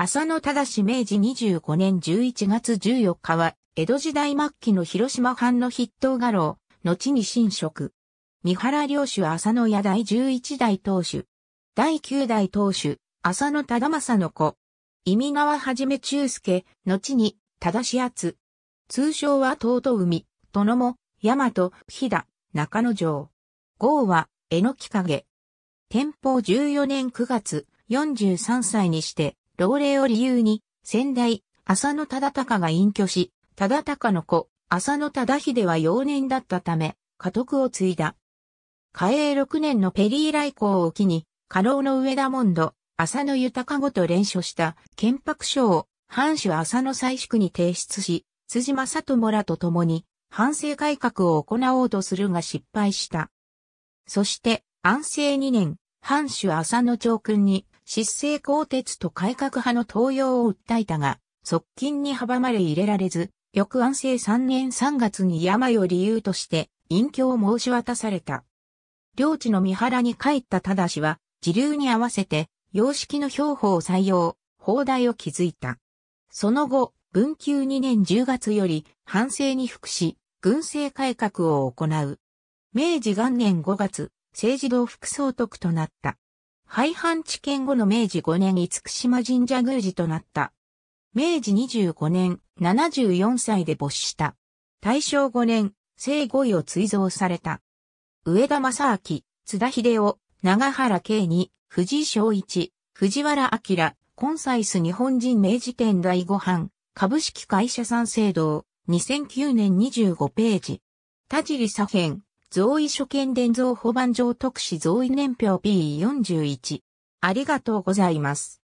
浅野忠明治25年11月14日は、江戸時代末期の広島藩の筆頭画廊、後に新職。三原領主浅野屋第11代当主。第9代当主、浅野忠政の子。意味川はじめ中介、後に、忠し厚。通称は都海、殿も、大和、飛田、中野城。号は、えのきかげ。天保14年9月、43歳にして、老齢を理由に、先代、浅野忠隆が隠居し、忠隆の子、浅野忠秀は幼年だったため、家督を継いだ。嘉永六年のペリー来航を機に、家老の上田門戸、浅野豊子と連署した憲白書を藩主浅野採宿に提出し、辻正友らと共に反省改革を行おうとするが失敗した。そして安政二年、藩主浅野長君に失政公鉄と改革派の登用を訴えたが、側近に阻まれ入れられず、翌安政3年3月に病を理由として、隠居を申し渡された。領地の三原に帰った忠氏は、時流に合わせて、様式の標法を採用、砲台を築いた。その後、文久2年10月より、反政に服し、軍政改革を行う。明治元年5月、政治道副総督となった。廃藩置県後の明治5年厳島神社宮司となった。明治25年、74歳で没した。大正5年、生後位を追贈された。上田正明、津田秀夫、長原慶二、藤井昭一、藤原明、コンサイス日本人明治天第5版、株式会社三省堂、2009年25ページ。田尻左辺、増位所見伝贈保番上特使増位年表 P41。ありがとうございます。